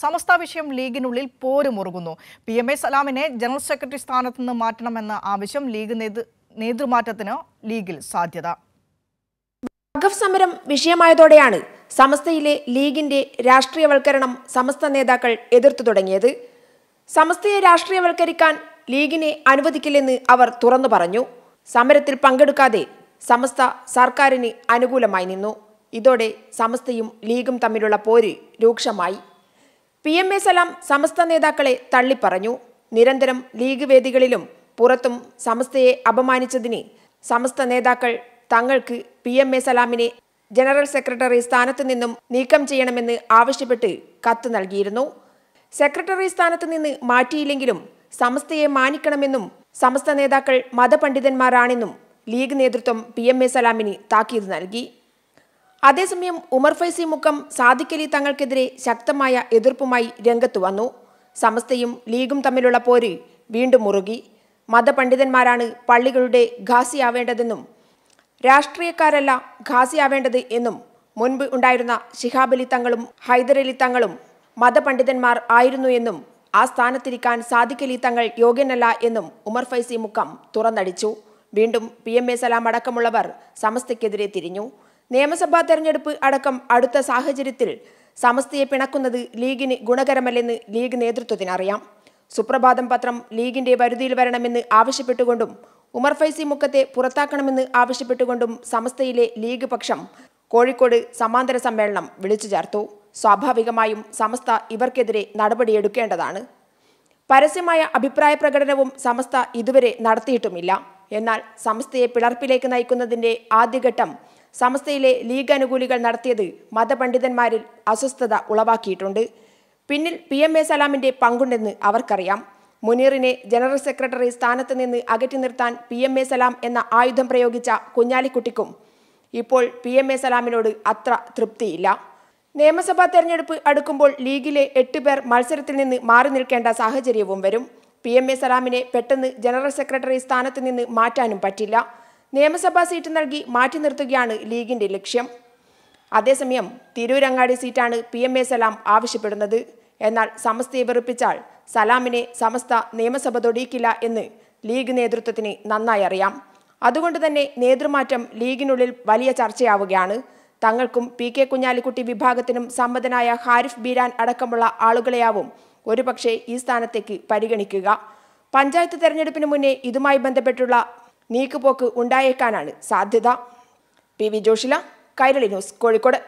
സമസ്ത വിഷയം ലീഗിനുള്ളിൽ പോരുമുറുകുന്നു പി എം എ സലാമിനെ ജനറൽ സെക്രട്ടറി സ്ഥാനത്ത് നിന്ന് മാറ്റണമെന്ന ആവശ്യം ലീഗ് നേതൃമാറ്റത്തിന് ലീഗിൽ സാധ്യത വഖഫ് സമരം വിഷയമായതോടെയാണ് സമസ്തയിലെ ലീഗിന്റെ രാഷ്ട്രീയവൽക്കരണം സമസ്ത നേതാക്കൾ എതിർത്തു തുടങ്ങിയത് സമസ്തയെ രാഷ്ട്രീയവൽക്കരിക്കാൻ ലീഗിനെ അനുവദിക്കില്ലെന്ന് അവർ തുറന്നു പറഞ്ഞു സമരത്തിൽ പങ്കെടുക്കാതെ സമസ്ത സർക്കാരിന് അനുകൂലമായി നിന്നു ഇതോടെ സമസ്തയും ലീഗും തമ്മിലുള്ള പോര് രൂക്ഷമായി P M A Salam Samastha നേതാക്കളെ തള്ളിപ്പറഞ്ഞു നിരന്തരം ലീഗ് വേദികളിലും പുറത്തും സമസ്തയെ അപമാനിച്ചതിന് സമസ്ത നേതാക്കൾ തങ്ങൾക്ക് പി എം എ സലാമിനെ ജനറൽ സെക്രട്ടറി സ്ഥാനത്ത് നിന്നും നീക്കം ചെയ്യണമെന്ന് ആവശ്യപ്പെട്ട് കത്ത് നൽകിയിരുന്നു സെക്രട്ടറി സ്ഥാനത്ത് നിന്ന് മാറ്റിയില്ലെങ്കിലും സമസ്തയെ മാനിക്കണമെന്നും സമസ്ത നേതാക്കൾ മതപണ്ഡിതന്മാരാണെന്നും ലീഗ് നേതൃത്വം പി എം എ സലാമിന് താക്കീത് നൽകി അതേസമയം ഉമർ ഫൈസി മുക്കം സാദിഖലി തങ്ങൾക്കെതിരെ ശക്തമായ എതിർപ്പുമായി രംഗത്തു വന്നു സമസ്തയും ലീഗും തമ്മിലുള്ള പോര് വീണ്ടും മുറുകി മതപണ്ഡിതന്മാരാണ് പള്ളികളുടെ ഖാസിയാവേണ്ടതെന്നും രാഷ്ട്രീയക്കാരല്ല ഖാസിയാവേണ്ടത് എന്നും മുൻപ് ഉണ്ടായിരുന്ന ശിഹാബലി തങ്ങളും ഹൈദരലി തങ്ങളും മതപണ്ഡിതന്മാർ ആയിരുന്നു എന്നും ആ സ്ഥാനത്തിരിക്കാൻ സാദിഖലി തങ്ങൾ യോഗ്യനല്ല എന്നും ഉമർ ഫൈസി മുക്കം തുറന്നടിച്ചു വീണ്ടും പി എം എ സലാം അടക്കമുള്ളവർ സമസ്തയ്ക്കെതിരെ തിരിഞ്ഞു നിയമസഭാ തെരഞ്ഞെടുപ്പ് അടക്കം അടുത്ത സാഹചര്യത്തിൽ സമസ്തയെ പിണക്കുന്നത് ലീഗിന് ഗുണകരമല്ലെന്ന് ലീഗ് നേതൃത്വത്തിനറിയാം സുപ്രഭാതം പത്രം ലീഗിന്റെ വരുതിയിൽ വരണമെന്ന് ആവശ്യപ്പെട്ടുകൊണ്ടും ഉമർ ഫൈസി മുക്കത്തെ പുറത്താക്കണമെന്ന് ആവശ്യപ്പെട്ടുകൊണ്ടും സമസ്തയിലെ ലീഗ് പക്ഷം കോഴിക്കോട് സമാന്തര സമ്മേളനം വിളിച്ചു ചേർത്തു സ്വാഭാവികമായും സമസ്ത ഇവർക്കെതിരെ നടപടിയെടുക്കേണ്ടതാണ് പരസ്യമായ അഭിപ്രായ പ്രകടനവും സമസ്ത ഇതുവരെ നടത്തിയിട്ടുമില്ല എന്നാൽ സമസ്തയെ പിളർപ്പിലേക്ക് നയിക്കുന്നതിന്റെ ആദ്യഘട്ടം സമസ്തയിലെ ലീഗ് അനുകൂലികൾ നടത്തിയത് മതപണ്ഡിതന്മാരിൽ അസ്വസ്ഥത ഉളവാക്കിയിട്ടുണ്ട് പിന്നിൽ പി എം എ സലാമിൻ്റെ പങ്കുണ്ടെന്ന് അവർക്കറിയാം മുനീറിനെ ജനറൽ സെക്രട്ടറി സ്ഥാനത്ത് നിന്ന് അകറ്റി നിർത്താൻ പി എം എ സലാം എന്ന ആയുധം പ്രയോഗിച്ച കുഞ്ഞാലിക്കുട്ടിക്കും ഇപ്പോൾ പി എം എ സലാമിനോട് അത്ര തൃപ്തിയില്ല നിയമസഭാ തെരഞ്ഞെടുപ്പ് അടുക്കുമ്പോൾ ലീഗിലെ എട്ട് പേർ മത്സരത്തിൽ നിന്ന് മാറി നിൽക്കേണ്ട സാഹചര്യവും വരും പി എം എ സലാമിനെ പെട്ടെന്ന് ജനറൽ സെക്രട്ടറി സ്ഥാനത്ത് നിന്ന് മാറ്റാനും പറ്റില്ല നിയമസഭാ സീറ്റ് നൽകി മാറ്റി നിർത്തുകയാണ് ലീഗിന്റെ ലക്ഷ്യം അതേസമയം തിരൂരങ്ങാടി സീറ്റാണ് പി എം എ സലാം ആവശ്യപ്പെടുന്നത് എന്നാൽ സമസ്തയെ വെറുപ്പിച്ചാൽ സലാമിനെ സമസ്ത നിയമസഭ തൊടിയിക്കില്ല എന്ന് ലീഗ് നേതൃത്വത്തിന് നന്നായി അറിയാം അതുകൊണ്ട് തന്നെ നേതൃമാറ്റം ലീഗിനുള്ളിൽ വലിയ ചർച്ചയാവുകയാണ് തങ്ങൾക്കും പി കെ കുഞ്ഞാലിക്കുട്ടി വിഭാഗത്തിനും സമ്മതനായ ഹാരിഫ് ബീരാൻ അടക്കമുള്ള ആളുകളെയാവും ഒരുപക്ഷെ ഈ സ്ഥാനത്തേക്ക് പരിഗണിക്കുക പഞ്ചായത്ത് തെരഞ്ഞെടുപ്പിന് മുന്നേ ഇതുമായി ബന്ധപ്പെട്ടുള്ള നീക്കുപോക്ക് ഉണ്ടായേക്കാനാണ് സാധ്യത P V Joshila Kairali news Kozhikode